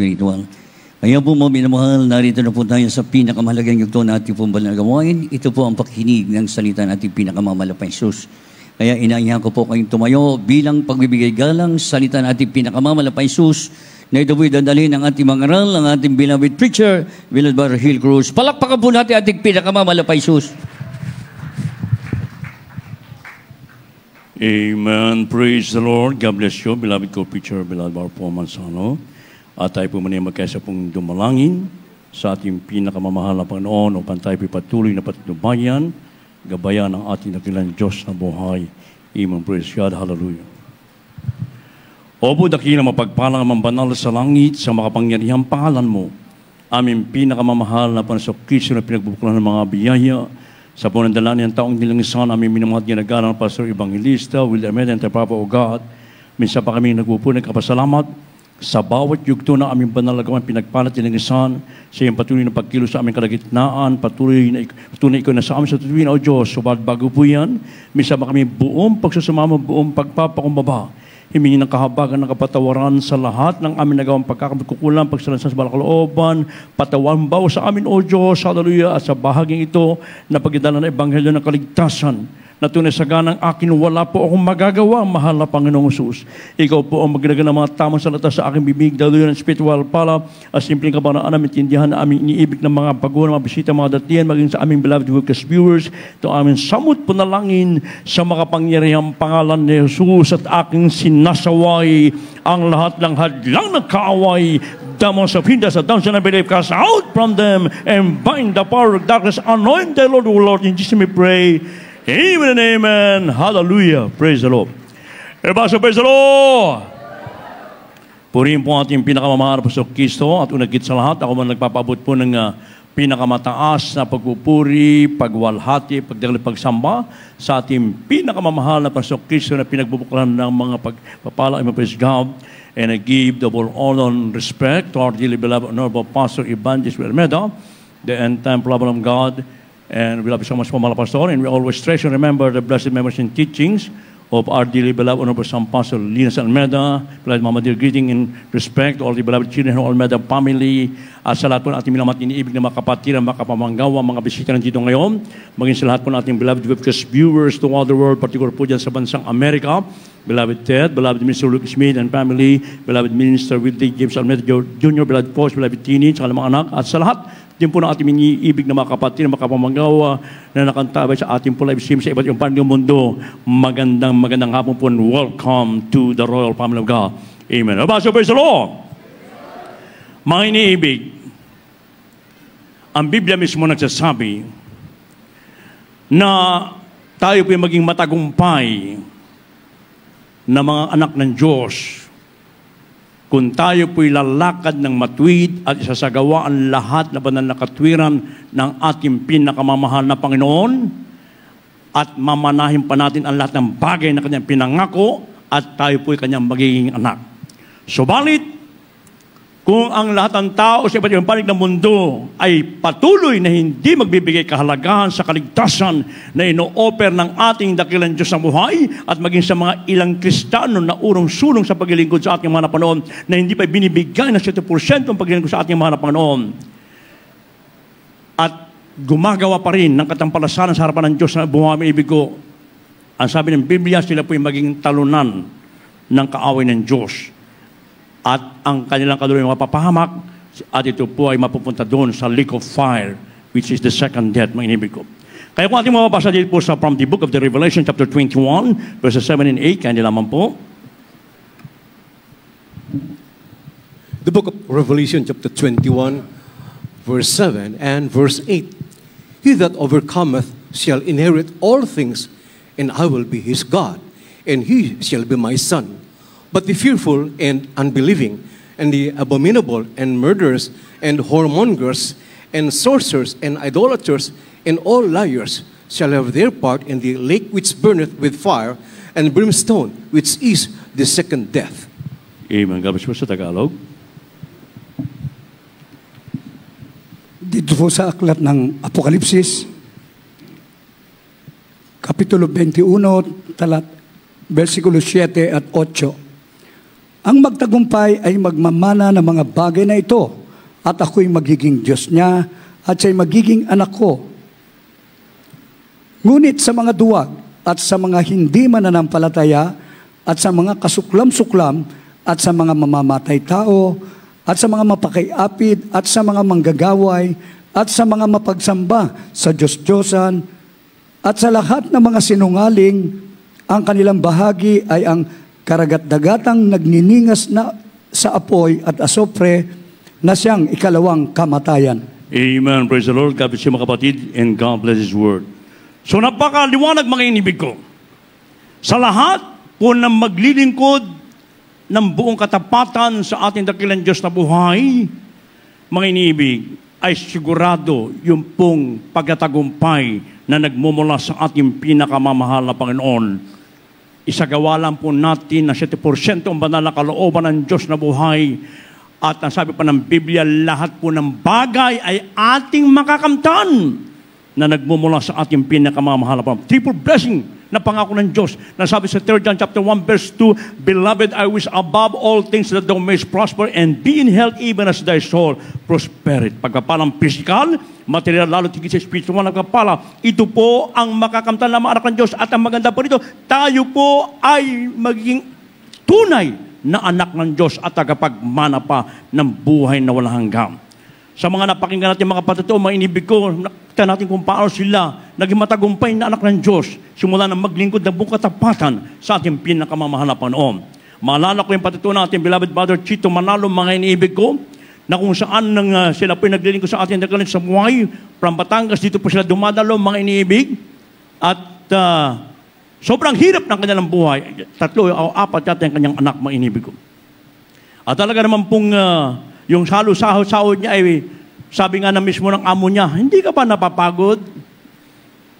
grade 1. Ngayon po mga minamahal, narito na po tayo sa pinakamahalagang yugto na ating pong balagawain. Ito po ang pakinig ng salita ng ating pinakamalapang Isus. Kaya inaanyahan ko po kayong tumayo bilang pagbibigay galang salita ng ating pinakamamalapay Isus na ito po'y dadalhin ng ating mga aral, ng ating beloved preacher, Willard Barra Hill Cruz. Palakpakan po natin ating pinakamamalapay Isus. Amen. Praise the Lord. God bless you, beloved co-preacher, beloved Barra Pomansano. At tayo po manayang magkaisa pong dumalangin sa ating pinakamamahal na Panginoon upang tayo patuloy na patnubayan, gabayan ang ating nakilang Diyos na buhay. Amen. Praise God. Hallelujah. Opo, dakila mapagpalang ang banal sa langit sa makapangyarihang pangalan mo. Aming pinakamamahal na Panginoon Kristo na pinagbubukulan ng mga biyaya sa punandala ng taong nilangisan aming minamahal ginagalang Pastor Evangelista, William Ahmed, and the Papa O God. Minsan pa kami nagpupunag kapasalamat sa bawat yugto na aming banal na banalagaman, pinagpalat isan, sa iyong patuloy na pagkilo sa aming kalagitnaan, patuloy na, patuloy ko na sa amin sa tutuwin, O Diyos, subad bago po yan, misa ba kami buong pagsusumama, buong pagpapakumbaba, Himingi ng kahabagan ng kapatawaran sa lahat ng aming nagawang pagkakakukulang, pagsalansan sa balakalooban, patawan bawa sa amin, O Diyos, hallelujah, at sa bahaging ito na pagidala ng Ebanghelyo ng Kaligtasan na tunay sa ganang akin, wala po akong magagawa, mahal na Panginoong Jesus. Ikaw po ang maglaga ng mga tamang salata sa aking bibig, daluyan ng spiritual pala, at simpleng kabanaan namin, tindihan na aming iniibig ng mga bago, mga bisita, mga datiyan, maging sa aming beloved podcast viewers, ito aming samot po na langin sa makapangyarihang pangalan ni Jesus at aking sinasaway ang lahat ng hadlang ng kaaway demons of hindrance and dungeon and belief cast out from them and bind the power of darkness anoint the Lord O Lord in Jesus we pray Amen and amen. Hallelujah. Praise the Lord. Everybody eh, say praise the Lord. Purihin po ating pinakamamahal po sa Kristo at unagkit sa lahat. Ako man nagpapabot po ng uh, pinakamataas na pagpupuri, pagwalhati, pagdagali pagsamba sa ating pinakamamahal na Pasok Kristo na pinagbubuklan ng mga pagpapala ay praise God and I give the whole honor and respect to our dearly beloved honorable Pastor Evangelist Wilmeda, the end-time problem of God, And we love you so much po mga pastor. And we always treasure and remember the blessed memories and teachings of our dearly beloved Honorable Sampasol Linas Almeda. Blessed Mama Dear greeting and respect to all the beloved children of Almeda family. At sa lahat po ng ating minamat iniibig na mga kapatid, mga kapamanggawa, mga bisita nandito ngayon. Maging sa lahat po ng ating beloved webcast viewers all the world, particular po dyan sa bansang Amerika beloved Ted, beloved Mr. Luke Smith and family, beloved Minister Wilty James Almeida Jr., beloved Post, beloved Tini, sa mga anak, at sa lahat din po ng ating iniibig na mga kapatid, mga kapamanggawa na nakantabay sa ating po live stream sa iba't ibang ng mundo. Magandang magandang hapon po and welcome to the Royal Family of God. Amen. Aba, so praise the Lord! Mga iniibig, ang Biblia mismo nagsasabi na tayo po maging matagumpay na mga anak ng Diyos, kung tayo po'y lalakad ng matuwid at isasagawa ang lahat na banal na katwiran ng ating pinakamamahal na Panginoon at mamanahin pa natin ang lahat ng bagay na kanyang pinangako at tayo po'y kanyang magiging anak. Subalit, kung ang lahat ng tao sa iba't ibang panig ng mundo ay patuloy na hindi magbibigay kahalagahan sa kaligtasan na ino-offer ng ating dakilan Diyos sa buhay at maging sa mga ilang Kristano na urong-sulong sa paglilingkod sa ating mga napanoon na hindi pa binibigay ng 7% ang paglilingkod sa ating mga napanoon. At gumagawa pa rin ng katampalasanan sa harapan ng Diyos na bumami ibig ko. Ang sabi ng Biblia, sila po yung maging talunan ng kaaway ng Diyos at ang kanilang kaluluwa ay mapapahamak at ito po ay mapupunta doon sa lake of fire which is the second death, mga inibig ko. Kaya kung ating mababasa dito po sa from the book of the Revelation chapter 21 verses 7 and 8, kaya lamang po. The book of Revelation chapter 21 verse 7 and verse 8. He that overcometh shall inherit all things, and I will be his God, and he shall be my son. but the fearful and unbelieving, and the abominable and murderers, and whoremongers, and sorcerers, and idolaters, and all liars shall have their part in the lake which burneth with fire and brimstone, which is the second death. Amen. Gabas mo sa Tagalog? Dito po sa aklat ng Apokalipsis, Kapitulo 21, talat, versikulo 7 at 8. Ang magtagumpay ay magmamana ng mga bagay na ito at ako'y magiging Diyos niya at siya'y magiging anak ko. Ngunit sa mga duwag at sa mga hindi mananampalataya at sa mga kasuklam-suklam at sa mga mamamatay tao at sa mga mapakiapid at sa mga manggagaway at sa mga mapagsamba sa Diyos-Diyosan at sa lahat ng mga sinungaling, ang kanilang bahagi ay ang karagat-dagatang nagniningas na sa apoy at asopre na siyang ikalawang kamatayan. Amen. Praise the Lord. God bless you, mga kapatid, and God bless His Word. So napakaliwanag mga inibig ko. Sa lahat po ng maglilingkod ng buong katapatan sa ating dakilang Diyos na buhay, mga inibig, ay sigurado yung pong pagtatagumpay na nagmumula sa ating pinakamamahal na Panginoon Isagawa lang po natin na 7% ang banal na kalooban ng Diyos na buhay. At nasabi pa ng Biblia, lahat po ng bagay ay ating makakamtan na nagmumula sa ating pinakamamahal. Triple blessing na pangako ng Diyos. Nasabi sa 3 John chapter 1 verse 2, Beloved, I wish above all things that thou mayest prosper and be in health even as thy soul prospereth. Pagkapalang physical, material, lalo tigil sa spiritual na kapala, ito po ang makakamtan na maanak ng Diyos. At ang maganda po nito, tayo po ay magiging tunay na anak ng Diyos at tagapagmana pa ng buhay na walang hanggang. Sa mga napakinggan natin mga kapatid, mga inibig ko, nakita natin kung paano sila naging matagumpay na anak ng Diyos simula ng maglingkod ng bukatapatan sa ating pinakamamahal na Panoon. Maalala ko yung patutunan natin, beloved brother Chito Manalo, mga iniibig ko, na kung saan nang, uh, sila po naglilingkod sa atin nagkalit sa Muay, from Batangas, dito po sila dumadalo, mga iniibig. At uh, sobrang hirap ng kanilang buhay. Tatlo o apat yata yung kanyang anak, mga iniibig ko. At talaga naman pong uh, yung halo saho saho niya ay sabi nga na mismo ng amo niya, hindi ka ba napapagod?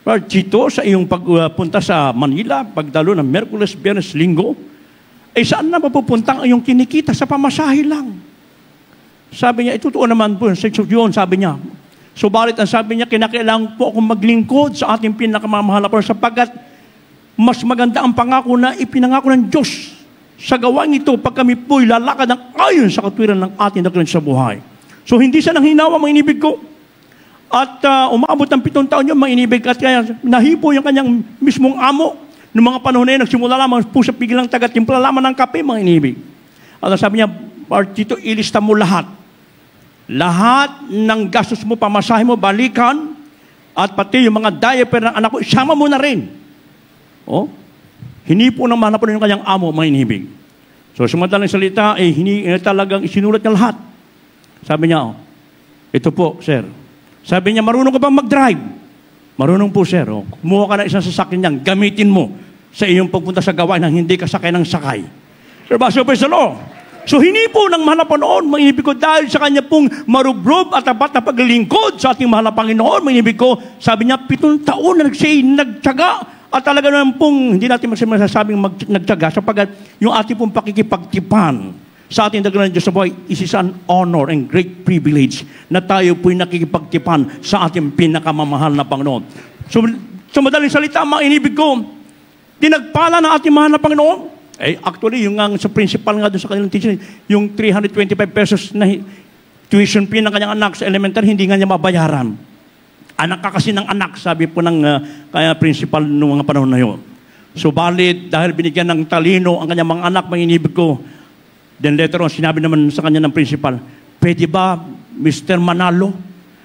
Brother Chito, sa iyong pagpunta uh, sa Manila, pagdalo ng Merkules, Biyernes, Linggo, eh saan na mapupunta ang iyong kinikita sa pamasahe lang? Sabi niya, itutuo eh, naman po, sa yun, sabi niya. Subalit ang sabi niya, kinakailangan po akong maglingkod sa ating pinakamamahal na sapagkat mas maganda ang pangako na ipinangako ng Diyos sa gawain ito, pag kami po'y lalakad ng ayon sa katwiran ng ating dakilan sa buhay. So, hindi siya nang nanghinawa, mga inibig ko. At uh, umabot ng pitong taon yun, mga inibig. At kaya nahipo yung kanyang mismong amo. Noong mga panahon na yun, nagsimula lamang po sa pigilang taga-timpla lamang ng kape, mga inibig. At sabi niya, Tito, ilista mo lahat. Lahat ng gastos mo, pamasahe mo, balikan, at pati yung mga diaper ng anak ko, isama mo na rin. Oh, Hinipo ng manapuno ng kanyang amo, mahinhibig. So, sumadalang salita, eh, hini, eh, talagang isinulat niya lahat. Sabi niya, oh, ito po, sir. Sabi niya, marunong ka bang mag-drive? Marunong po, sir. Oh, kumuha ka na isang sasakyan niyan, gamitin mo sa iyong pagpunta sa gawain nang hindi ka sakay ng sakay. Sir, basa pa sa So hinipo ng mahal na Panginoon, maibig ko dahil sa kanya pong marubrob at apat na paglilingkod sa ating mahal na Panginoon, maibig ko, sabi niya, pitong taon na nagsay, nagtsaga, at talaga naman pong hindi natin masasabing mag, nagtaga sapagkat yung ating pong pakikipagtipan sa ating dagalan ng Diyos sa buhay is an honor and great privilege na tayo po'y nakikipagtipan sa ating pinakamamahal na Panginoon. So, sa so madaling salita, mga inibig ko, dinagpala ng ating mahal na Panginoon. Eh, actually, yung nga sa principal nga doon sa kanilang teaching, yung 325 pesos na tuition fee ng kanyang anak sa elementary, hindi nga niya mabayaran. Anak ka kasi ng anak, sabi po ng uh, kaya principal noong mga panahon na yun. Subalit, so, dahil binigyan ng talino ang kanyang mga anak, mga inibig ko, then later on, sinabi naman sa kanya ng principal, pwede ba, Mr. Manalo,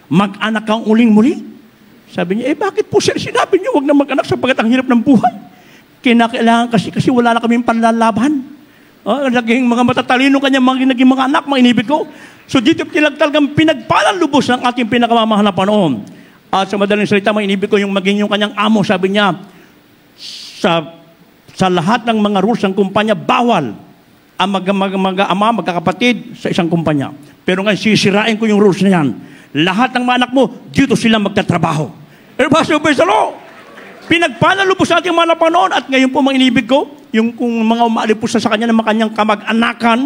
mag-anak kang uling muli? Sabi niya, eh bakit po sir, sinabi niyo, wag na mag-anak sapagat ang hirap ng buhay. Kinakailangan kasi, kasi wala na kaming panlalaban. Uh, naging mga matatalino kanya, mga, naging mga anak, mga inibig ko. So dito talagang pinagpalang lubos ng ating pinakamamahal na panoon. At ah, sa madaling salita mo, inibig ko yung maging yung kanyang amo. Sabi niya, sa, sa lahat ng mga rules ng kumpanya, bawal ang mag, mag, mag, ama, magkakapatid sa isang kumpanya. Pero ngayon, sisirain ko yung rules na yan. Lahat ng mga anak mo, dito sila magtatrabaho. Eh, Pastor Bezalo, pinagpanalo po sa mga napanoon at ngayon po mga inibig ko, yung kung mga umaalip sa, sa kanya ng mga kanyang kamag-anakan,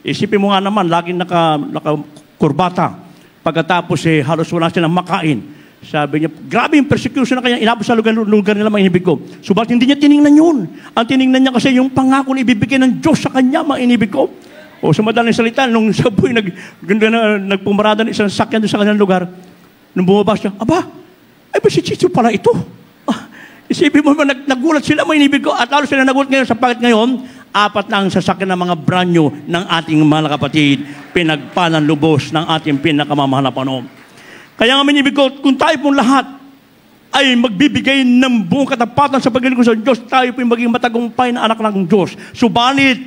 isipin mo nga naman, laging naka, naka Pagkatapos eh, halos wala silang makain. Sabi niya, grabe yung persecution na kanya, inabot sa lugar, lugar nila mga inibig ko. Subalit hindi niya tiningnan yun. Ang tiningnan niya kasi yung pangako na ibibigay ng Diyos sa kanya, mga inibig ko. O sa madaling salita, nung siya nag, ganda na, nagpumarada ng isang sakyan doon sa kanilang lugar, nung bumaba siya, aba, ay ba si Chicho pala ito? Ah, isipin mo, nag, nagulat sila mga inibig ko at lalo sila nagulat ngayon sapagkat ngayon, apat na ang sasakyan ng mga branyo ng ating mga kapatid, pinagpalan lubos ng ating pinakamamahal na Panginoon. Kaya nga minibig ko, kung tayo pong lahat ay magbibigay ng buong katapatan sa paglilingkod sa Diyos, tayo po yung maging matagumpay na anak ng Diyos. Subalit,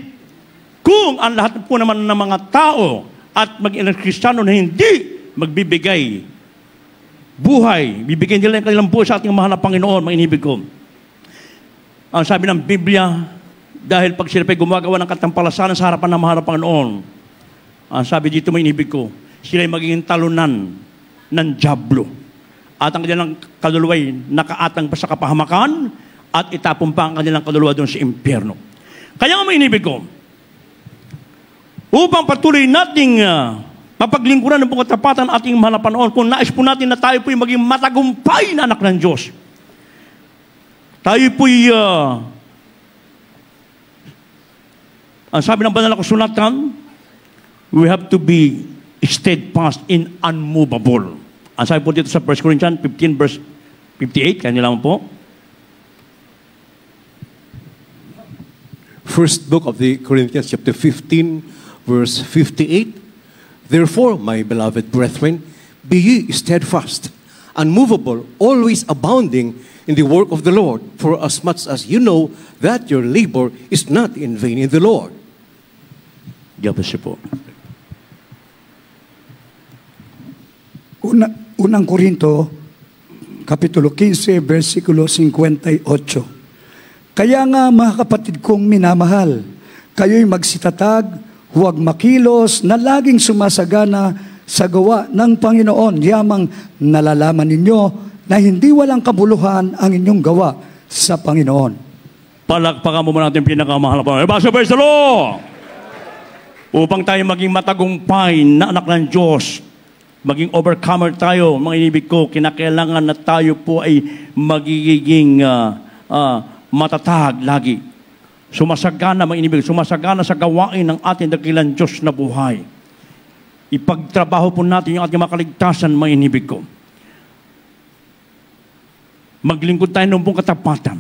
kung ang lahat po naman ng mga tao at mag kristiyano na hindi magbibigay buhay, bibigyan nila yung kanilang buhay sa ating mahal na Panginoon, mga inibig ko. Ang sabi ng Biblia, dahil pag sila gumagawa ng katampalasanan sa harapan ng mahal na Panginoon, ang sabi dito, mga inibig ko, sila'y magiging talunan ng Diablo. At ang kanilang kaluluway nakaatang pa sa kapahamakan at itapon pa ang kanilang kaluluwa doon sa impyerno. Kaya nga inibig ko, upang patuloy nating uh, mapaglingkuran ng pagkatapatan ating mahal na Panginoon, kung nais po natin na tayo po'y maging matagumpay na anak ng Diyos, tayo po'y uh, ang sabi ng banal na kasulatan, we have to be steadfast and unmovable. Ang sabi po dito sa 1 Corinthians 15 verse 58, kanya po. First book of the Corinthians chapter 15 verse 58. Therefore, my beloved brethren, be ye steadfast, unmovable, always abounding in the work of the Lord, for as much as you know that your labor is not in vain in the Lord. Gabasya po. Una, Unang Korinto, Kapitulo 15, versikulo 58. Kaya nga mga kapatid kong minamahal, kayo'y magsitatag, huwag makilos na laging sumasagana sa gawa ng Panginoon, yamang nalalaman ninyo na hindi walang kabuluhan ang inyong gawa sa Panginoon. Palakpakan mo muna natin pinakamahal pa. Basa verse Upang tayo maging matagumpay na anak ng Diyos maging overcomer tayo, mga inibig ko, kinakailangan na tayo po ay magiging uh, uh, matatag lagi. Sumasagana, mga inibig, sumasagana sa gawain ng ating dakilang Diyos na buhay. Ipagtrabaho po natin yung ating makaligtasan, mga inibig ko. Maglingkod tayo ng buong katapatan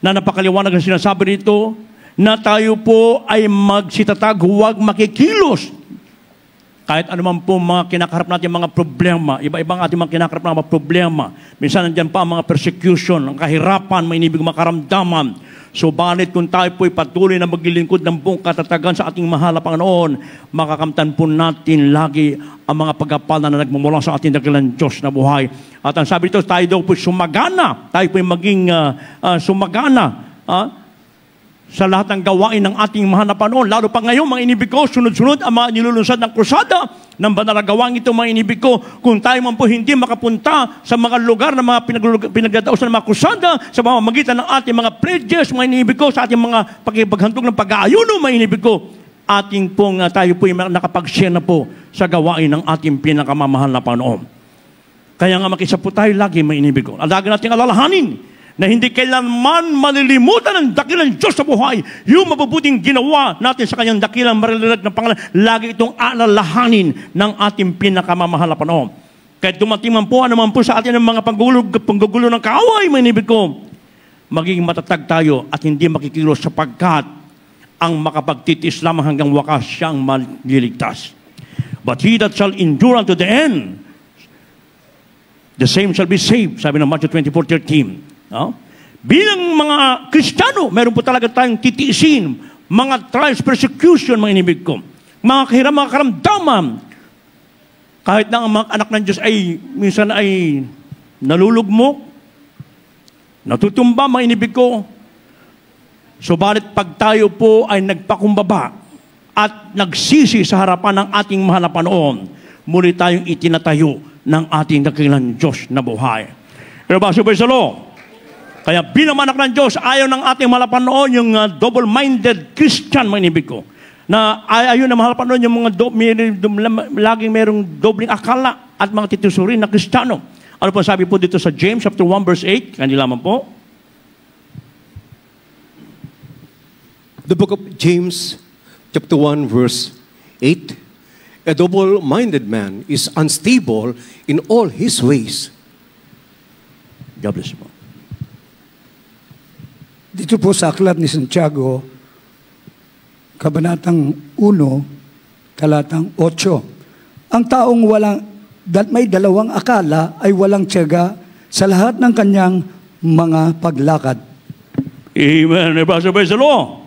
na napakaliwanag na sinasabi nito na tayo po ay magsitatag, huwag makikilos kahit anuman po mga kinakaharap natin mga problema, iba-ibang ating mga kinakaharap na mga problema. Minsan nandiyan pa ang mga persecution, ang kahirapan, may inibig makaramdaman. So banit kung tayo po'y patuloy na maglilingkod ng buong katatagan sa ating mahal na Panginoon, makakamtan po natin lagi ang mga pagkapal na nagmumula sa ating dakilang Diyos na buhay. At ang sabi nito, tayo daw po sumagana, tayo po'y maging uh, uh, sumagana. Uh, sa lahat ng gawain ng ating mahal na panahon. Lalo pa ngayon, mga inibig ko, sunod-sunod ang mga nilulunsad ng krusada ng banal na gawang ito, mga inibig ko. Kung tayo man po hindi makapunta sa mga lugar ng mga pinagdataosan ng mga krusada, sa pamamagitan ng ating mga pledges, mga inibig ko, sa ating mga pakipaghantog ng pag-aayuno, mga inibig ko, ating pong tayo po nakapag-share na po sa gawain ng ating pinakamamahal na Panginoon. Kaya nga makisa po tayo lagi, mga inibig ko. Lagi natin alalahanin na hindi kailanman malilimutan ang dakilang Diyos sa buhay. Yung mabubuting ginawa natin sa kanyang dakilang marilalag na pangalan, lagi itong alalahanin ng ating pinakamamahal na panahon. Kahit dumating man po, naman ano po sa atin ng mga panggulo, panggugulo ng kaaway, may nibig ko, magiging matatag tayo at hindi makikilos sapagkat ang makapagtitis lamang hanggang wakas siyang maliligtas. But he that shall endure unto the end, the same shall be saved, sabi ng Matthew 24, 13. No? Bilang mga Kristiyano, meron po talaga tayong titiisin, mga trials, persecution, mga inibig ko. Mga kahiram, mga karamdaman. Kahit na ang mga anak ng Diyos ay minsan ay nalulugmok, natutumba, mga inibig ko. Subalit pag tayo po ay nagpakumbaba at nagsisi sa harapan ng ating mahal na panoon, muli tayong itinatayo ng ating dakilang Diyos na buhay. Pero ba, subay sa law, kaya bilang anak ng Diyos, ayaw ng ating malapan yung uh, double-minded Christian, mga inibig ko. Na ay, ayaw na mahalapan yung mga do, may, do, laging merong dobling akala at mga titusurin na Kristiyano. Ano po sabi po dito sa James chapter 1 verse 8? Kanila lamang po. The book of James chapter 1 verse 8 A double-minded man is unstable in all his ways. God bless you. Dito po sa aklat ni Santiago, Kabanatang 1, Talatang 8. Ang taong walang, may dalawang akala ay walang tiyaga sa lahat ng kanyang mga paglakad. Amen. Praise the Lord.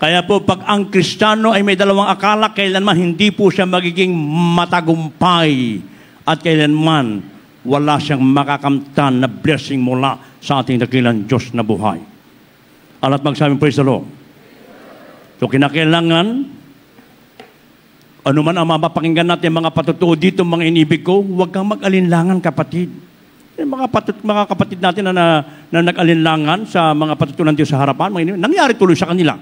Kaya po pag ang Kristiyano ay may dalawang akala, kailanman hindi po siya magiging matagumpay at kailanman wala siyang makakamtan na blessing mula sa ating dakilang Diyos na buhay. At magsabi, praise the Lord. So kinakailangan, anuman man ang mapapakinggan natin mga patutuo dito, mga inibig ko, huwag kang mag-alinlangan, kapatid. Yung eh, mga, patut, mga kapatid natin na, na, na nag-alinlangan sa mga patutuo ng sa harapan, mga inibig, nangyari tuloy sa kanila.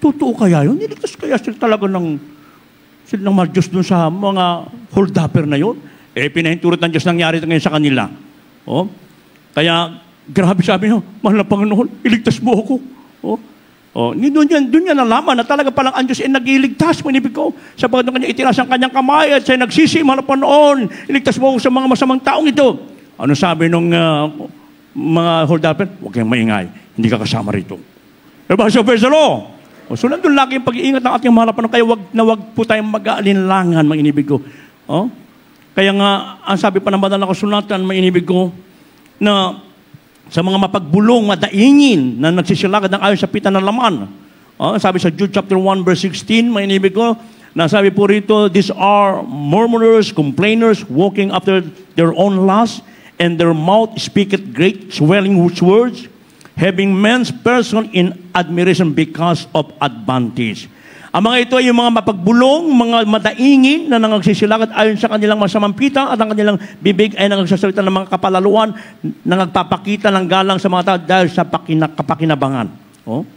Totoo kaya yun? Niligtas kaya sila talaga ng, sila ng Diyos dun sa mga holdapper na yun? Eh, pinahintulot ng Diyos nangyari ngayon sa kanila. Oh? Kaya, grabe sabi niyo, mahal na Panginoon, iligtas mo ako. Oh, Oh, ni doon yan, doon yan nalaman na talaga palang ang Diyos ay nagiligtas mo, inibig ko. Sapagat ng kanya itilas ang kanyang kamay at siya nagsisim harapan noon. Iligtas mo sa mga masamang taong ito. Ano sabi nung uh, mga hold up? Huwag kayong maingay. Hindi ka kasama rito. Diba, so praise the Lord. O, so nandun lagi yung pag-iingat ng ating mahalapan. Kaya wag na wag po tayong mag-aalinlangan, mga inibig ko. Oh? Kaya nga, ang sabi pa ng banal na kasulatan, mga inibig ko, na sa mga mapagbulong, madaingin na nagsisilakad ng ayon sa pita ng laman. Uh, sabi sa Jude chapter 1 verse 16, may inibig ko, sabi po rito, these are murmurers, complainers, walking after their own lust, and their mouth speaketh great swelling words, having men's person in admiration because of advantage. Ang mga ito ay yung mga mapagbulong, mga madaingin na nangagsisilangat ayon sa kanilang masamang pita at ang kanilang bibig ay nangagsasalita ng mga kapalaluan na nagpapakita ng galang sa mga tao dahil sa pakina, kapakinabangan. Oh?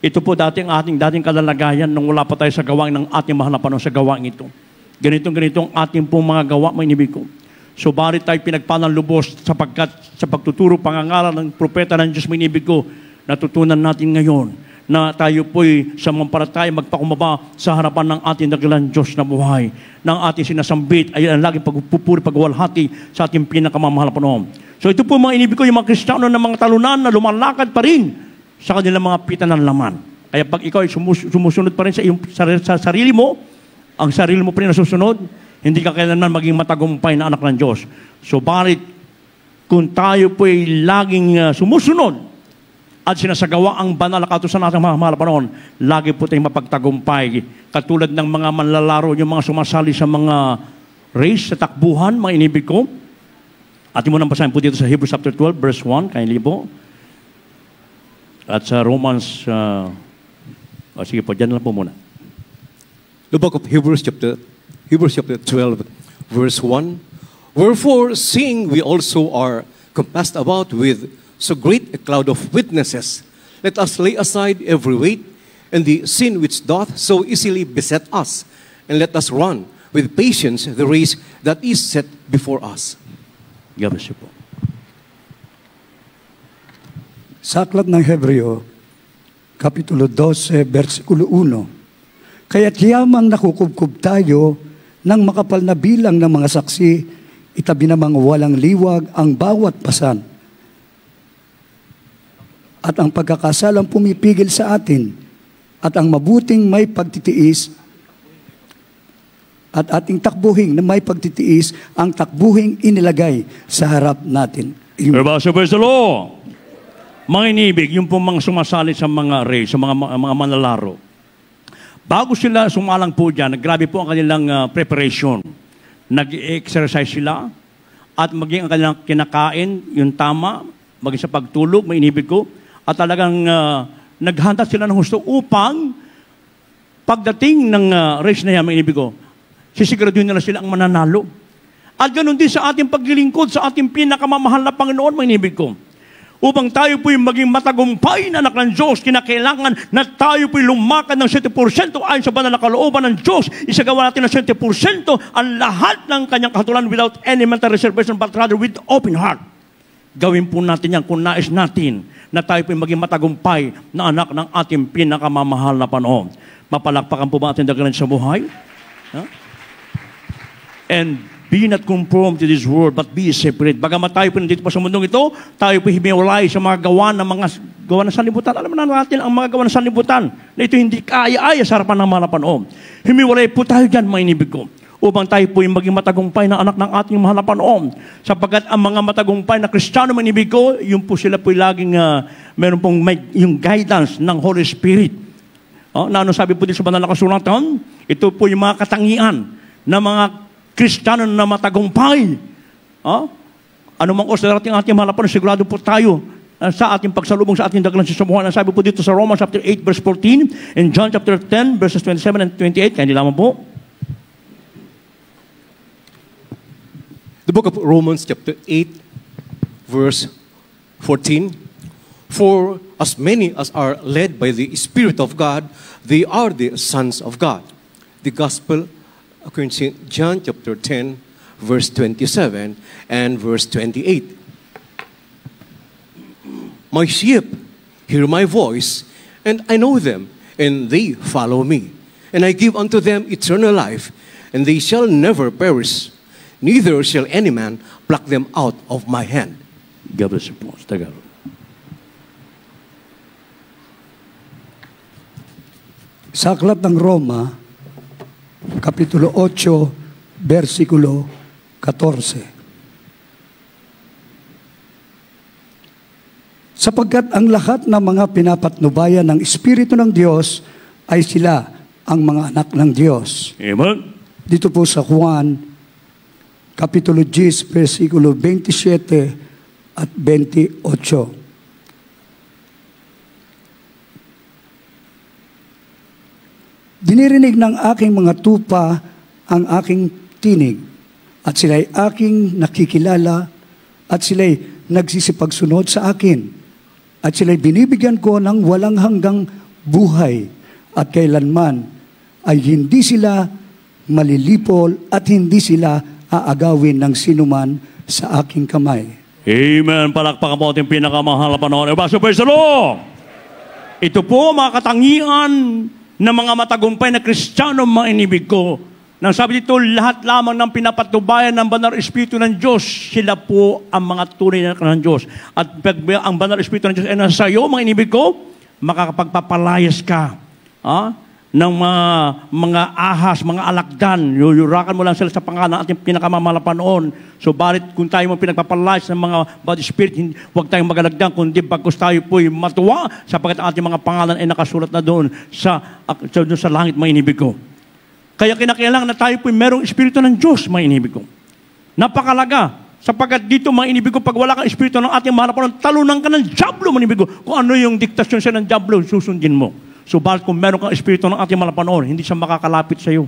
Ito po dati ang ating dating kalalagayan nung wala pa tayo sa gawain ng ating mahal na panahon sa gawang ito. Ganitong ganitong ating pong mga gawa, inibig ko. So barit tayo pinagpalang lubos sapagkat sa pagtuturo pangangalan ng propeta ng Diyos, inibig ko, natutunan natin ngayon na tayo po'y sa mampalataya magpakumaba sa harapan ng ating dakilang Diyos na buhay. Nang ating sinasambit ay ang laging pagpupuri, pagwalhati sa ating pinakamamahal Panginoon. So ito po mga inibig ko, yung mga Kristiyano ng mga talunan na lumalakad pa rin sa kanilang mga pitan ng laman. Kaya pag ikaw ay sumus- sumusunod pa rin sa, iyong, sa, sa sarili mo, ang sarili mo pa rin nasusunod, hindi ka kailanman maging matagumpay na anak ng Diyos. So, barit, kung tayo po ay laging uh, sumusunod at sinasagawa ang banal na katusan natin mga mahal Panginoon, lagi po tayong mapagtagumpay. Katulad ng mga manlalaro, yung mga sumasali sa mga race, sa takbuhan, mga inibig ko. At mo nang basahin po dito sa Hebrews chapter 12, verse 1, kindly po. At sa Romans, uh, oh, sige po, dyan lang po muna. The book of Hebrews chapter, Hebrews chapter 12, verse 1, Wherefore, seeing we also are compassed about with so great a cloud of witnesses, let us lay aside every weight and the sin which doth so easily beset us, and let us run with patience the race that is set before us. Gabi siya po. Sa aklat ng Hebreo, Kapitulo 12, versikulo 1, Kaya't yamang nakukubkub tayo ng makapal na bilang ng mga saksi, itabi namang walang liwag ang bawat pasan at ang pagkakasalang pumipigil sa atin at ang mabuting may pagtitiis at ating takbuhing na may pagtitiis ang takbuhing inilagay sa harap natin. Everybody praise the Lord! Mga inibig, yung pong mga sumasali sa mga race, sa mga, mga manlalaro, bago sila sumalang po dyan, grabe po ang kanilang uh, preparation. Nag-exercise sila at maging ang kanilang kinakain, yung tama, maging sa pagtulog, may inibig ko, at talagang uh, naghanda sila ng husto upang pagdating ng uh, race na yan, mga inibig ko, sisiguraduhin nila sila ang mananalo. At ganun din sa ating paglilingkod, sa ating pinakamamahal na Panginoon, mga inibig ko. Upang tayo po'y maging matagumpay na anak ng Diyos, kinakailangan na tayo po'y lumakad ng 70% ayon sa banal na kalooban ng Diyos. Isagawa natin ng 70% ang lahat ng kanyang katulan without any mental reservation but rather with open heart. Gawin po natin yan kung nais natin na tayo po maging matagumpay na anak ng ating pinakamamahal na panahon. Mapalakpakan po ba ating dagalan sa buhay? Huh? And be not conformed to this world, but be separate. Bagamat tayo po nandito pa sa mundong ito, tayo po himiwalay sa mga gawa ng mga gawa ng sanlibutan. Alam na natin ang mga gawa ng sanlibutan na ito hindi kaya-aya sa harapan ng mga napanoon. Himiwalay po tayo dyan, mga inibig ko upang tayo po yung maging matagumpay na anak ng ating mahal na panoon. Sapagkat ang mga matagumpay na kristyano manibig ko, yun po sila po laging uh, meron pong may, yung guidance ng Holy Spirit. Oh, na ano sabi po din sa banal na kasulatan, ito po yung mga katangian ng mga kristyano na matagumpay. Oh, ano mang natin darating ating mahal na panoon, sigurado po tayo sa ating pagsalubong sa ating daglan sa Ang sabi po dito sa Romans chapter 8 verse 14 and John chapter 10 verses 27 and 28. Kaya hindi lamang po. the book of Romans, chapter 8, verse 14. For as many as are led by the Spirit of God, they are the sons of God. The gospel according to John chapter 10, verse 27 and verse 28. My sheep hear my voice, and I know them, and they follow me. And I give unto them eternal life, and they shall never perish neither shall any man pluck them out of my hand. God bless you po. Tagalog. Sa aklat ng Roma, Kapitulo 8, versikulo 14. Sapagkat ang lahat ng mga pinapatnubayan ng Espiritu ng Diyos ay sila ang mga anak ng Diyos. Amen. Dito po sa Juan capítulo 10, versículo 27 at 28. Dinirinig ng aking mga tupa ang aking tinig at sila'y aking nakikilala at sila'y nagsisipagsunod sa akin at sila'y binibigyan ko ng walang hanggang buhay at kailanman ay hindi sila malilipol at hindi sila aagawin ng sinuman sa aking kamay. Amen. Palakpakan po ating pinakamahal na panahon. Ebaso praise the Lord. Ito po mga katangian ng mga matagumpay na Kristiyano, mga inibig ko. Nang sabi dito, lahat lamang ng pinapatubayan ng banal espiritu ng Diyos, sila po ang mga tunay na ng Diyos. At pag ang banal espiritu ng Diyos ay nasa iyo, mga inibig ko, makakapagpapalayas ka. Ha? ng mga, mga ahas, mga alakdan. Yuyurakan mo lang sila sa pangalan ating pinakamamalapan noon. So balit kung tayo mo pinagpapalayas ng mga body spirit, huwag tayong magalagdan, kundi bagkos tayo po'y matuwa sapagkat ang ating mga pangalan ay nakasulat na doon sa, sa, doon sa langit, mga inibig ko. Kaya kinakailangan na tayo po'y merong espiritu ng Diyos, mga inibig ko. Napakalaga Sapagkat dito, mga inibig ko, pag wala kang espiritu ng ating mahal, talunan ka ng jablo, mga inibig ko. Kung ano yung diktasyon siya ng Diablo, susundin mo. Subalit so, kung meron kang espiritu ng ating malapanoon, hindi siya makakalapit sa iyo.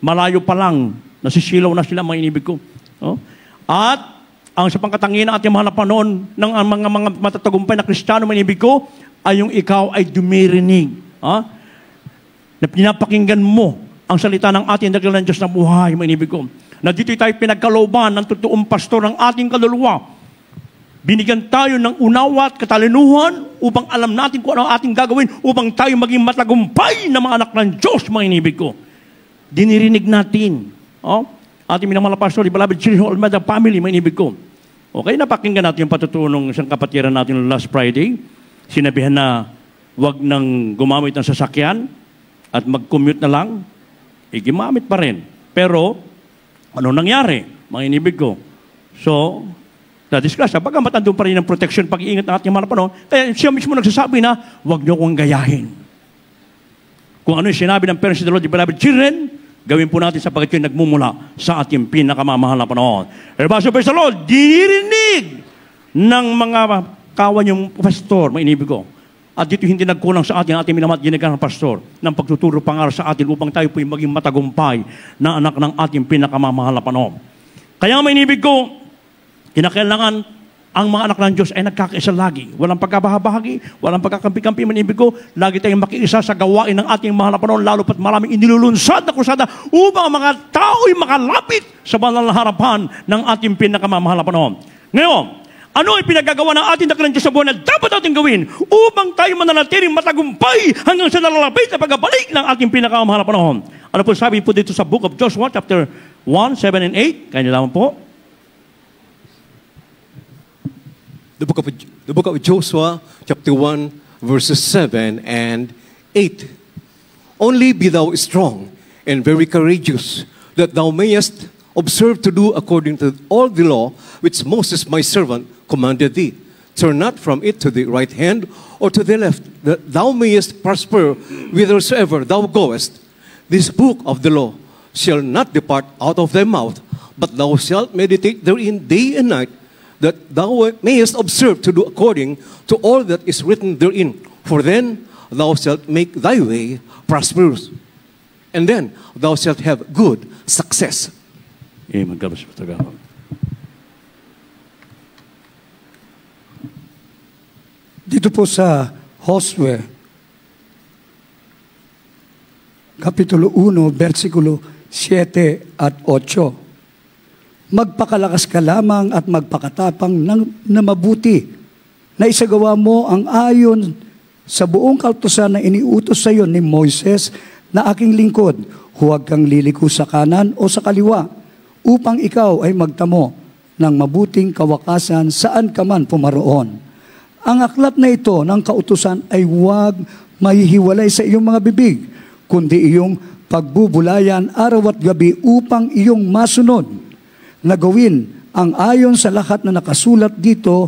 Malayo pa lang, nasisilaw na sila mga inibig ko. Oh? At ang sa ng ating mahal na panoon ng ang mga, mga matatagumpay na kristyano, mga inibig ko, ay yung ikaw ay dumirinig. Ha? Ah? Na pinapakinggan mo ang salita ng ating dakilang Diyos na buhay, mga inibig ko. Na dito tayo pinagkalooban ng totoong pastor ng ating kaluluwa Binigyan tayo ng unawa at katalinuhan upang alam natin kung ano ang ating gagawin upang tayo maging matagumpay na mga anak ng Diyos, mga inibig ko. Dinirinig natin. Oh? Ating minamahal na pastor, Ibalabid Chiriho Almada family, mga inibig ko. Okay, napakinggan natin yung patutunong isang kapatiran natin last Friday. Sinabihan na wag nang gumamit ng sasakyan at mag-commute na lang. Igimamit eh, e, pa rin. Pero, ano nangyari, mga inibig ko? So, na disgrasya. Bagamat andun pa rin ang protection, pag-iingat ng ating mga panahon, kaya siya mismo nagsasabi na, huwag niyo kong gayahin. Kung ano yung sinabi ng parents of the Lord, the beloved children, gawin po natin sapagkat yun nagmumula sa ating pinakamamahal na panahon. Everybody, praise the Lord, dinirinig ng mga kawan yung pastor, may inibig ko. At dito hindi nagkulang sa atin, ating minamat ng pastor, ng pagtuturo pangaral sa atin upang tayo po maging matagumpay na anak ng ating pinakamamahal na panahon. Kaya may inibig ko, Kinakailangan ang mga anak ng Diyos ay nagkakaisa lagi. Walang pagkabahagi, walang pagkakampi-kampi man ko. Lagi tayong makiisa sa gawain ng ating mahal na panahon, lalo pat maraming inilulunsad na krusada upang ang mga tao'y makalapit sa banal na harapan ng ating pinakamamahal na panahon. Ngayon, ano ay pinagagawa ng ating dakilang Diyos sa buwan na dapat natin gawin upang tayo mananatiling matagumpay hanggang sa nalalapit na pagbalik ng ating pinakamahal na panahon. Ano po sabi po dito sa Book of Joshua, chapter 1, 7, and 8? Kanya lamang po. the book of, the book of Joshua, chapter 1, verses 7 and 8. Only be thou strong and very courageous, that thou mayest observe to do according to all the law which Moses my servant commanded thee. Turn not from it to the right hand or to the left, that thou mayest prosper whithersoever thou goest. This book of the law shall not depart out of thy mouth, but thou shalt meditate therein day and night, that thou mayest observe to do according to all that is written therein. For then thou shalt make thy way prosperous, and then thou shalt have good success. Amen. God bless you. Dito po sa Josue, Kapitulo 1, versikulo 7 at 8. Magpakalakas ka lamang at magpakatapang ng, na mabuti na isagawa mo ang ayon sa buong kaltusan na iniutos sa iyo ni Moises na aking lingkod. Huwag kang liliko sa kanan o sa kaliwa upang ikaw ay magtamo ng mabuting kawakasan saan ka man pumaroon. Ang aklat na ito ng kautusan ay huwag mahihiwalay sa iyong mga bibig, kundi iyong pagbubulayan araw at gabi upang iyong masunod na gawin ang ayon sa lahat na nakasulat dito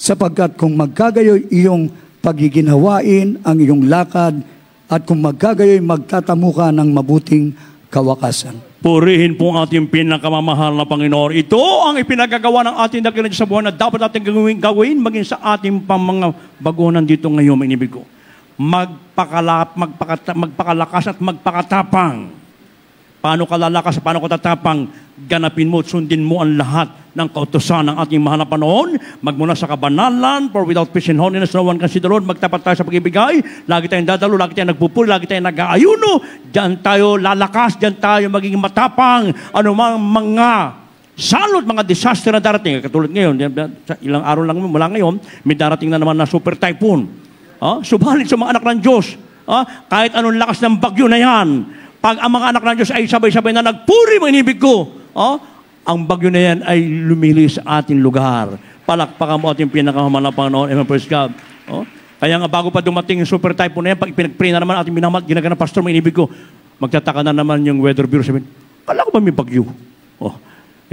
sapagkat kung magkagayoy iyong pagiginawain ang iyong lakad at kung magkagayoy magtatamu ka ng mabuting kawakasan. Purihin po ating pinakamamahal na Panginoon. Ito ang ipinagagawa ng ating dakilan sa buwan na dapat ating gawin, gawin maging sa ating mga bagunan dito ngayon, inibig ko. Magpakalap, magpakata, magpakalakas at magpakatapang Paano ka lalakas? Paano ka tatapang? Ganapin mo, sundin mo ang lahat ng kautosan ng ating mahal na panahon. Magmula sa kabanalan, for without peace and holiness, no one can see the Lord. Magtapat tayo sa pag-ibigay. Lagi tayong dadalo, lagi tayong nagpupul, lagi tayong nag-aayuno. Diyan tayo lalakas, diyan tayo magiging matapang. Ano mang mga Salot mga disaster na darating. Katulad ngayon, sa ilang araw lang mula ngayon, may darating na naman na super typhoon. Ah, subalit sa mga anak ng Diyos, ah, kahit anong lakas ng bagyo na yan, pag ang mga anak ng Diyos ay sabay-sabay na nagpuri mo inibig ko, oh, ang bagyo na yan ay lumili sa ating lugar. Palakpakan mo at yung ating pinakamahalang Panginoon. Amen, praise God. Oh? Kaya nga bago pa dumating yung super typhoon na yan, pag pinag-pray na naman ating minamahal, ginaganang pastor, may inibig ko, magtataka na naman yung weather bureau. Sabihin, kala ko ba may bagyo? Oh,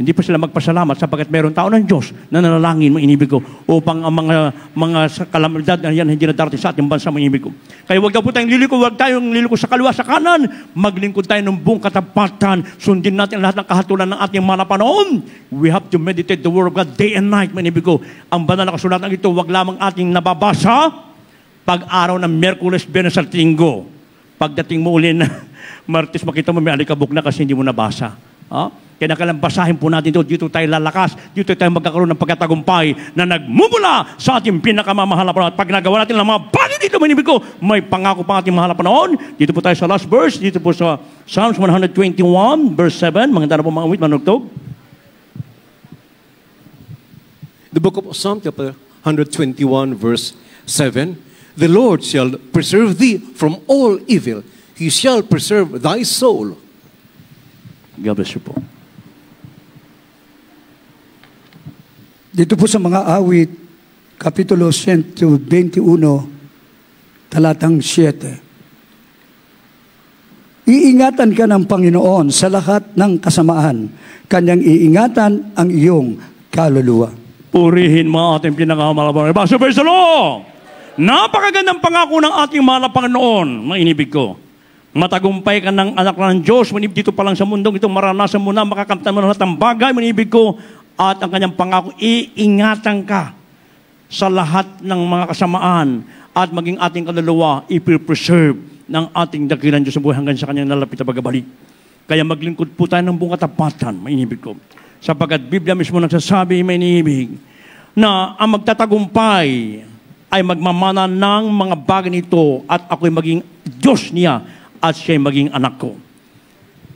hindi pa sila magpasalamat sapagkat meron tao ng Diyos na nanalangin mga inibig ko upang ang mga, mga kalamidad na yan hindi na darating sa ating bansa mga inibig ko. Kaya huwag daw po tayong liliko, huwag tayong liliko sa kaliwa, sa kanan. Maglingkod tayo ng buong katapatan. Sundin natin lahat ng kahatulan ng ating malapanoon. We have to meditate the Word of God day and night mga inibig ko. Ang banal na kasulatan ito, huwag lamang ating nababasa pag-araw ng Merkules, Benes at Tinggo. Pagdating mo uli na Martes, makita mo may alikabok na kasi hindi mo nabasa. Ha? Huh? Kinakailang basahin po natin ito. Dito tayo lalakas. Dito tayo magkakaroon ng pagkatagumpay na nagmumula sa ating pinakamamahal na panahon. At pag nagawa natin ng mga bagay dito, manibig ko, may pangako pang ating mahal na panahon. Dito po tayo sa last verse. Dito po sa Psalms 121, verse 7. Maganda na po mga uwit, manugtog. The book of Psalm chapter 121, verse 7. The Lord shall preserve thee from all evil. He shall preserve thy soul. God bless you, Paul. Dito po sa mga awit, Kapitulo 121, talatang 7. Iingatan ka ng Panginoon sa lahat ng kasamaan. Kanyang iingatan ang iyong kaluluwa. Purihin mo ating pinakamalabang. Baso ba sa Napakagandang pangako ng ating mahal Panginoon, mga inibig ko. Matagumpay ka ng anak ng Diyos, manib dito pa lang sa mundong ito, maranasan mo na, makakamtan mo na lahat ng bagay, manibig ko, at ang kanyang pangako, iingatan ka sa lahat ng mga kasamaan at maging ating kaluluwa ipipreserve ng ating dakilan Diyos sa buhay hanggang sa kanyang nalapit na pagbalik. Kaya maglingkod po tayo ng buong katapatan, mainibig ko. Sapagat Biblia mismo nagsasabi, may inibig, na ang magtatagumpay ay magmamana ng mga bagay nito at ako'y maging Diyos niya at siya'y maging anak ko.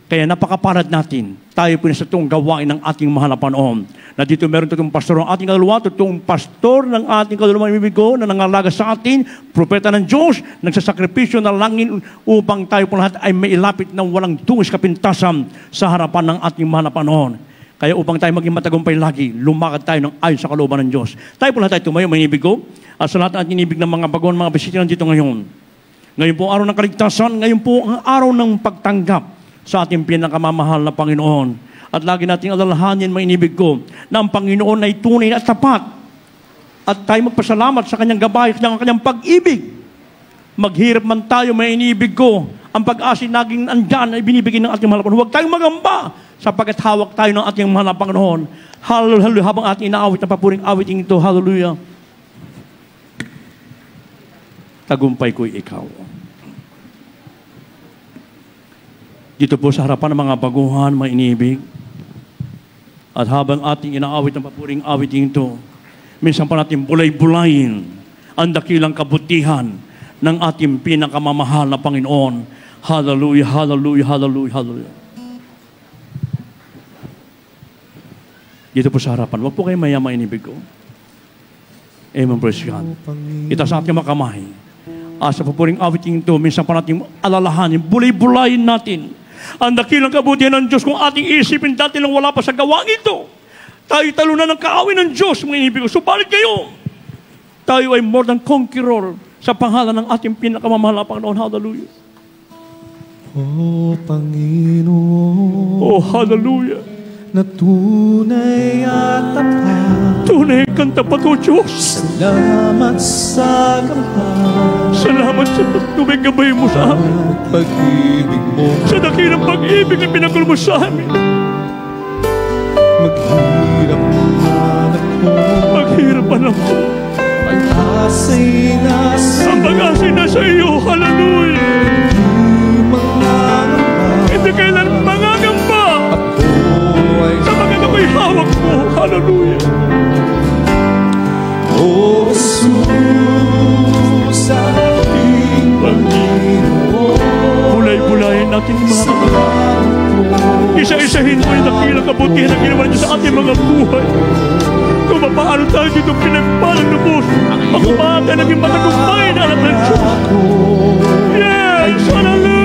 Kaya napakaparad natin. Tayo po sa itong gawain ng ating mahal na panahon. Na dito meron totoong pastor ng ating kaluluwa, totoong pastor ng ating kaluluwa ibigo na nangalaga sa atin, propeta ng Diyos, nagsasakripisyo na langin upang tayo po lahat ay mailapit ng walang tungis kapintasan sa harapan ng ating mahal na panahon. Kaya upang tayo maging matagumpay lagi, lumakad tayo ng ayon sa kalooban ng Diyos. Tayo po lahat ay tumayo, may ibigo, at sa lahat ng inibig ng mga bagon, mga bisita dito ngayon. Ngayon po araw ng kaligtasan, ngayon po ang araw ng pagtanggap sa ating pinakamamahal na Panginoon. At lagi nating alalahanin, mga inibig ko, na ang Panginoon ay tunay at tapat. At tayo magpasalamat sa kanyang gabay, sa kanyang pag-ibig. Maghirap man tayo, mga inibig ko, ang pag-asin naging andyan ay binibigay ng ating mahal na Huwag tayong magamba sapagkat hawak tayo ng ating mahal na Panginoon. Hallelujah, habang ating inaawit na papuring awiting ito, hallelujah. Tagumpay ko ikaw. dito po sa harapan ng mga baguhan, mga iniibig. At habang ating inaawit ang papuring awit dito, minsan pa natin bulay-bulayin ang dakilang kabutihan ng ating pinakamamahal na Panginoon. Hallelujah, hallelujah, hallelujah, hallelujah. Dito po sa harapan, huwag po kayo mayamang mainibig ko. Amen, praise God. Itaas natin mga kamay. Asa ah, papuring awit ito, minsan pa natin alalahanin, bulay-bulayin natin ang dakilang kabutihan ng Diyos kung ating isipin dati lang wala pa sa gawang ito. Tayo talunan ng kaawin ng Diyos, mga inibig ko. Subalit kayo, tayo ay more than conqueror sa pangalan ng ating pinakamamahal na Panginoon. Hallelujah. Oh, Panginoon. Oh, hallelujah. Na tunay at tapat kanta tapat, O Diyos. Salamat sa kapal. Salamat sa pagtubig gabay mo sa amin. pag-ibig mo. Sa dakilang pag-ibig na pinagul mo sa amin. Maghirap man ako. Maghirap man ako. Pag-asay na sa Ang pag-asay na sa iyo. Hallelujah. Hindi kailan mangangamba. Ako ay sa mga hawak mo. Hallelujah ating mga Isa-isahin mo yung dakilang kabutihan na ginawa niyo sa ating mga buhay. Kung paano tayo dito pinagpalang lubos, ako maaga naging matagumpay na alam ng Diyos. Yes! Hallelujah!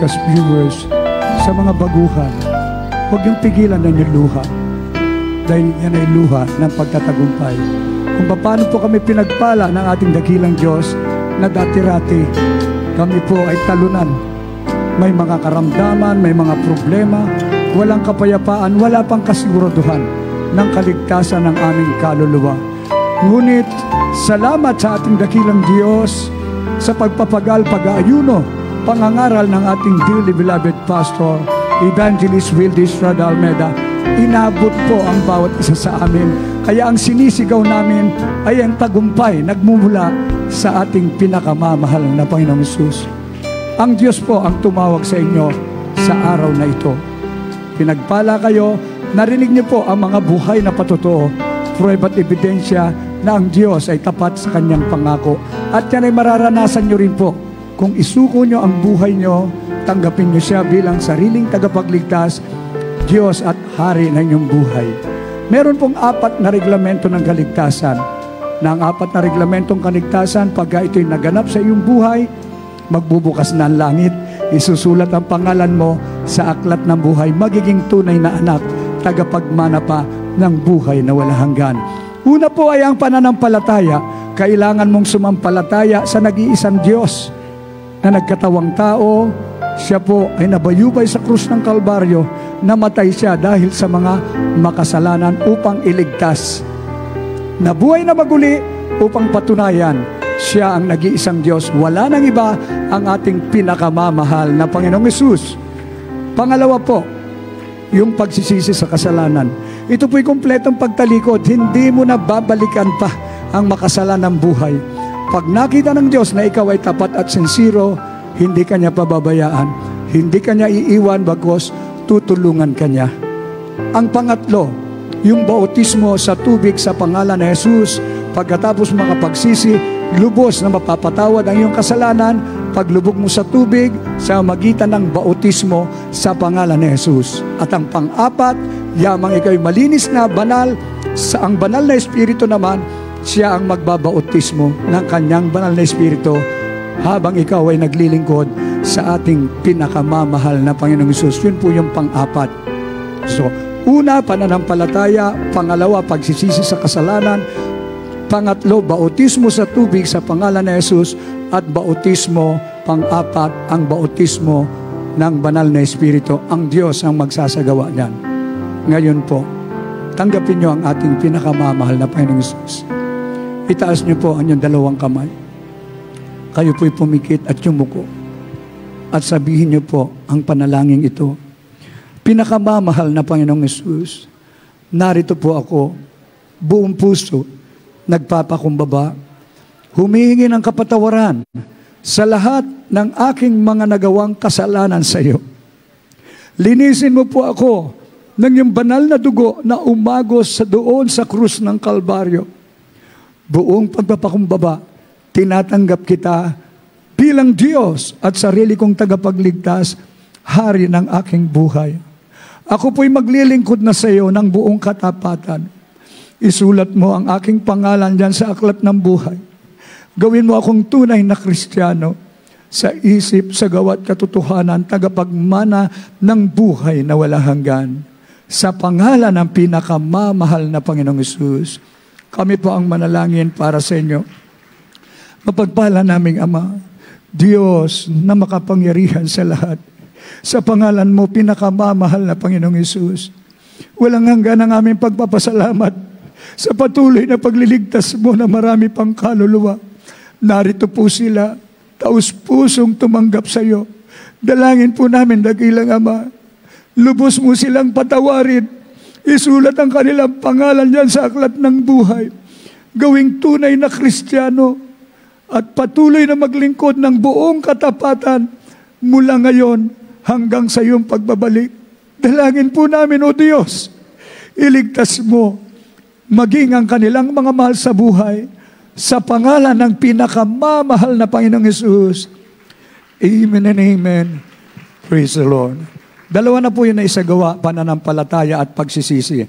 podcast viewers, sa mga baguhan, huwag yung pigilan na niluha Dahil yan ay luha ng pagtatagumpay. Kung paano po kami pinagpala ng ating dakilang Diyos na dati-rati kami po ay talunan. May mga karamdaman, may mga problema, walang kapayapaan, wala pang kasiguraduhan ng kaligtasan ng aming kaluluwa. Ngunit, salamat sa ating dakilang Diyos sa pagpapagal, pag-aayuno, pangangaral ng ating dearly beloved pastor, Evangelist Wildis Rada Almeda, inabot po ang bawat isa sa amin. Kaya ang sinisigaw namin ay ang tagumpay nagmumula sa ating pinakamamahal na Panginoong Isus. Ang Diyos po ang tumawag sa inyo sa araw na ito. Pinagpala kayo, narinig niyo po ang mga buhay na patotoo, proof at ebidensya na ang Diyos ay tapat sa kanyang pangako. At yan ay mararanasan niyo rin po kung isuko nyo ang buhay nyo, tanggapin nyo siya bilang sariling tagapagligtas, Diyos at Hari ng inyong buhay. Meron pong apat na reglamento ng kaligtasan. Na ang apat na reglamentong kaligtasan, pagka ito'y naganap sa iyong buhay, magbubukas na ang langit, isusulat ang pangalan mo sa aklat ng buhay, magiging tunay na anak, tagapagmana pa ng buhay na walang hanggan. Una po ay ang pananampalataya. Kailangan mong sumampalataya sa nag-iisang Diyos na nagkatawang tao, siya po ay nabayubay sa krus ng Kalbaryo, namatay siya dahil sa mga makasalanan upang iligtas. Nabuhay na maguli upang patunayan siya ang nag-iisang Diyos. Wala nang iba ang ating pinakamamahal na Panginoong Yesus. Pangalawa po, yung pagsisisi sa kasalanan. Ito po'y kumpletong pagtalikod. Hindi mo na babalikan pa ang makasalanang buhay pag nakita ng Diyos na ikaw ay tapat at sinsiro, hindi ka niya pababayaan. Hindi ka niya iiwan bagkos tutulungan ka niya. Ang pangatlo, yung bautismo sa tubig sa pangalan ni Jesus, pagkatapos makapagsisi, lubos na mapapatawad ang iyong kasalanan, paglubog mo sa tubig sa magitan ng bautismo sa pangalan ni Jesus. At ang pang-apat, yamang ikaw'y malinis na banal, sa ang banal na espiritu naman, siya ang magbabautismo ng kanyang banal na espiritu habang ikaw ay naglilingkod sa ating pinakamamahal na Panginoong Isus. Yun po yung pang-apat. So, una, pananampalataya. Pangalawa, pagsisisi sa kasalanan. Pangatlo, bautismo sa tubig sa pangalan ni Jesus. At bautismo, pang-apat, ang bautismo ng banal na Espiritu. Ang Diyos ang magsasagawa niyan. Ngayon po, tanggapin niyo ang ating pinakamamahal na Panginoong Jesus. Itaas niyo po ang inyong dalawang kamay. Kayo po'y pumikit at yumuko. At sabihin niyo po ang panalangin ito. Pinakamamahal na Panginoong Yesus, narito po ako, buong puso, nagpapakumbaba, humihingi ng kapatawaran sa lahat ng aking mga nagawang kasalanan sa iyo. Linisin mo po ako ng iyong banal na dugo na umagos sa doon sa krus ng Kalbaryo buong pagpapakumbaba, tinatanggap kita bilang Diyos at sarili kong tagapagligtas, hari ng aking buhay. Ako po'y maglilingkod na sa iyo ng buong katapatan. Isulat mo ang aking pangalan dyan sa aklat ng buhay. Gawin mo akong tunay na Kristiyano sa isip, sa gawa at katotohanan, tagapagmana ng buhay na wala hanggan. Sa pangalan ng pinakamamahal na Panginoong Isus. Kami po ang manalangin para sa inyo. Mapagpala naming Ama, Diyos na makapangyarihan sa lahat. Sa pangalan mo, pinakamamahal na Panginoong Isus. Walang hanggan ang aming pagpapasalamat sa patuloy na pagliligtas mo na marami pang kaluluwa. Narito po sila, taus-pusong tumanggap sa iyo. Dalangin po namin, dakilang Ama, lubos mo silang patawarin Isulat ang kanilang pangalan dyan sa aklat ng buhay. Gawing tunay na kristyano at patuloy na maglingkod ng buong katapatan mula ngayon hanggang sa iyong pagbabalik. Dalangin po namin, O Diyos, iligtas mo maging ang kanilang mga mahal sa buhay sa pangalan ng pinakamamahal na Panginoong Yesus. Amen and amen. Praise the Lord. Dalawa na po yun na isagawa, pananampalataya at pagsisisi.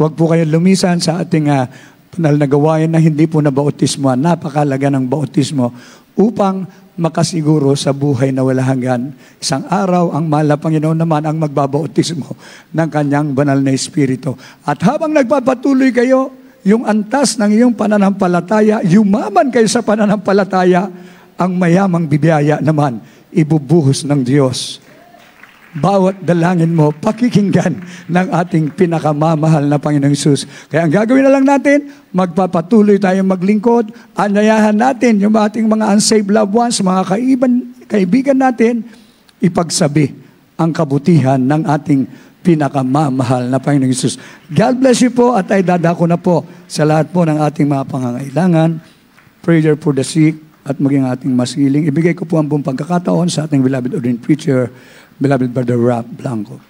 Huwag po kayong lumisan sa ating uh, panal na na hindi po na bautismo. Ah, napakalaga ng bautismo upang makasiguro sa buhay na wala hanggan. Isang araw, ang mala Panginoon naman ang magbabautismo ng kanyang banal na Espiritu. At habang nagpapatuloy kayo, yung antas ng iyong pananampalataya, yumaman kayo sa pananampalataya, ang mayamang bibiyaya naman, ibubuhos ng Diyos bawat dalangin mo, pakikinggan ng ating pinakamamahal na Panginoong Isus. Kaya ang gagawin na lang natin, magpapatuloy tayong maglingkod, anayahan natin yung ating mga unsaved loved ones, mga kaiban, kaibigan natin, ipagsabi ang kabutihan ng ating pinakamamahal na Panginoong Isus. God bless you po at ay dadako na po sa lahat po ng ating mga pangangailangan, prayer for the sick, at maging ating masiling. Ibigay ko po ang buong pagkakataon sa ating beloved ordained preacher, beloved Brother Rob Blanco.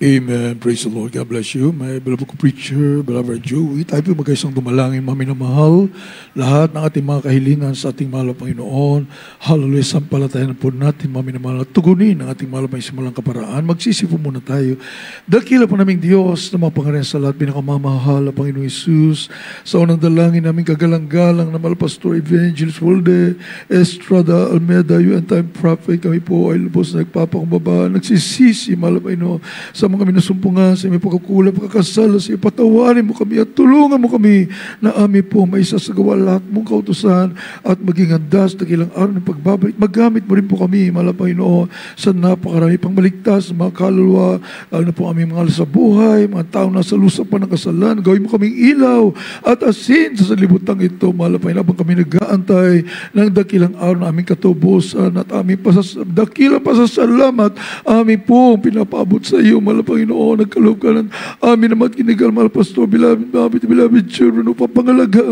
Amen. Praise the Lord. God bless you. My beloved preacher, beloved Joey, tayo po magkaisang dumalangin, mga mahal, lahat ng ating mga kahilingan sa ating mahal Panginoon. Hallelujah. Sampalatayan po natin, mga minamahal, at tugunin ang ating mahal Panginoon kaparaan. Magsisipo muna tayo. Dakila po naming Diyos na mapangarin sa lahat, pinakamamahal, Panginoon Isus. Sa unang dalangin namin kagalang-galang na mahal Pastor Evangelist Wolde, Estrada Almeda, you and time prophet, kami po ay lubos na nagpapakumbaba, nagsisisi, mahal Panginoon, sa mo kami nasumpungan sa iyong pagkakulang, pagkakasala, sa iyong patawarin mo kami at tulungan mo kami na amin po may isasagawa lahat mong kautusan at maging andas na ilang araw ng pagbabalik. Magamit mo rin po kami, malapay noon, sa napakarami pang maligtas, mga kaluluwa, lalo na po aming mga sa buhay, mga tao na sa lusa pa ng kasalan. Gawin mo kaming ilaw at asin sa salibutang ito, malapay labang kami nag-aantay ng dakilang araw na aming katubusan at aming pasas dakilang pasasalamat, aming po pinapaabot sa iyo, malapay na Panginoon, nagkaloob ka ng amin na matinigal, mahal Pastor, beloved, beloved, beloved children, upang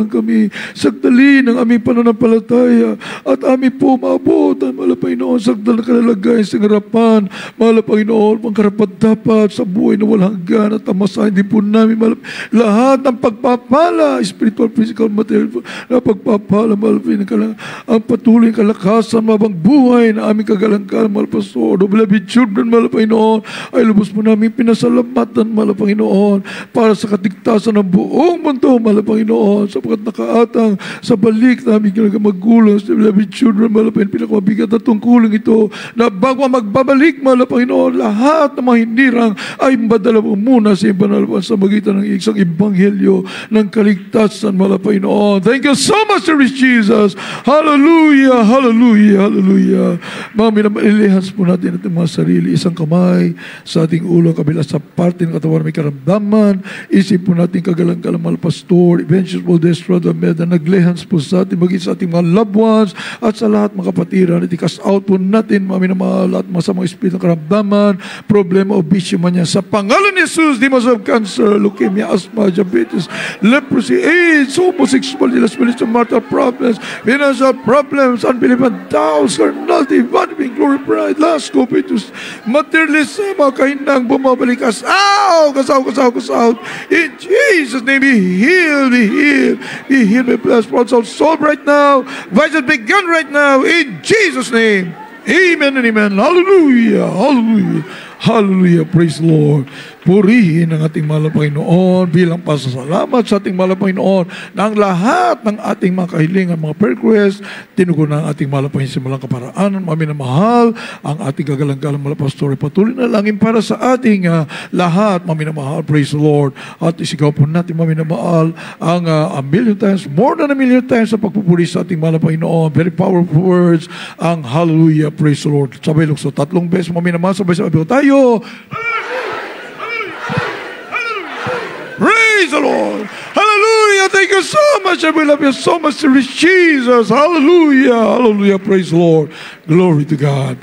kami, sagdali ng aming pananampalataya, at aming po maabot, mahal Panginoon, sagdal na kalalagay sa harapan, mahal Panginoon, pangkarapat dapat sa buhay na walang hanggan at tamasahin, hindi po namin mahal, lahat ng pagpapala, spiritual, physical, material, na pagpapala, mahal Panginoon, ang patuloy kalakasan, mabang buhay na aming kagalangkan, mahal Pastor, beloved children, mahal Panginoon, ay lubos mo namin kami pinasalamatan, mahal Panginoon, para sa katigtasan ng buong mundo, mahal Panginoon, sapagkat nakaatang sa balik namin kinagamagulang, sa beloved children, mahal Panginoon, pinakamabigat na tungkulang ito, na bago magbabalik, mahal Panginoon, lahat ng mga hinirang ay madala mo muna sa ibang sa magitan ng isang ebanghelyo ng kaligtasan, mahal Panginoon. Thank you so much, Lord Jesus. Hallelujah, hallelujah, hallelujah. na minamailihas po natin ating mga sarili, isang kamay sa ating ulo ulo, kabila sa parte ng katawan may karamdaman. Isip po natin kagalang-galang mga pastor, eventually po destroy the med, na negligence po sa atin, maging sa ating mga loved ones, at sa lahat mga kapatiran, itikas out po natin, mga minamahal, lahat masamang spirit ng karamdaman, problema o bisyo man yan. Sa pangalan ni Jesus, di masab cancer, leukemia, asthma, diabetes, leprosy, AIDS, the lesbianism, marital problems, financial problems, unbelief and doubts, carnality, vanity, glory, pride, lust, covetous, materialism, kahinang In Jesus' name, be healed, be healed, be healed, be blessed. Pulse out soul right now. Vices begin right now. In Jesus' name. Amen and amen. Hallelujah. Hallelujah. Hallelujah. Praise the Lord. purihin ng ating mahal na Panginoon bilang pasasalamat sa ating mahal na Panginoon na ang lahat ng ating mga kahilingan, mga prayer requests, tinugon ng ating mahal na Panginoon simulang kaparaanan, maminamahal ang ating gagalang-galang mga pastor. Patuloy na langin para sa ating uh, lahat, maminamahal, praise the Lord. At isigaw po natin, maminamahal, ang uh, a million times, more than a million times sa pagpupuri sa ating mahal na Panginoon. Very powerful words, ang hallelujah, praise the Lord. Sabay lukso, tatlong beses, maminamahal, sabay sabay tayo. Hallelujah! Praise the Lord. Hallelujah. Thank you so much. And we love you so much, Lord Jesus. Hallelujah. Hallelujah. Praise the Lord. Glory to God.